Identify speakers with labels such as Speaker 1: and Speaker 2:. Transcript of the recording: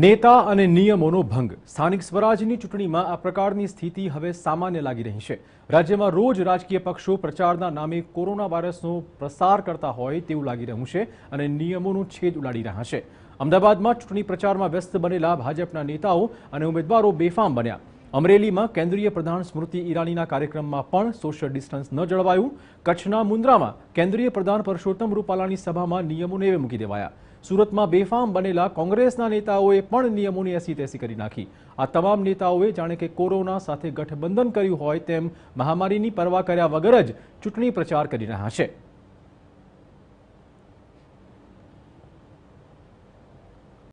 Speaker 1: નેતા અને નિયમોનો ભંગ સ્થાનિક સ્વરાજની ચૂંટણીમાં આ પ્રકારની સ્થિતિ હવે સામાન્ય લાગી રહી છે રાજ્યમાં રોજ રાજકીય પક્ષો પ્રચારના નામે કોરોના વાયરસનો પ્રસાર કરતા હોય તેવું લાગી રહ્યું છે અને નિયમોનું છેદ ઉડાડી રહ્યા છે અમદાવાદમાં ચૂંટણી પ્રચારમાં વ્યસ્ત બનેલા ભાજપના નેતાઓ અને ઉમેદવારો બેફામ બન્યા અમરેલીમાં કેન્દ્રીય પ્રધાન સ્મૃતિ ઈરાનીના કાર્યક્રમમાં પણ સોશિયલ ડિસ્ટન્સ ન જળવાયું કચ્છના મુન્દ્રામાં કેન્દ્રીય પ્રધાન પરસોત્તમ રૂપાલાની સભામાં નિયમોને મૂકી દેવાયા સુરતમાં બેફામ બનેલા કોંગ્રેસના નેતાઓએ પણ નિયમોની એસી તેસી કરી નાખી આ તમામ નેતાઓએ જાણે કે કોરોના સાથે ગઠબંધન કર્યું હોય તેમ મહામારીની પરવા કર્યા વગર જ ચૂંટણી પ્રચાર કરી રહ્યા છે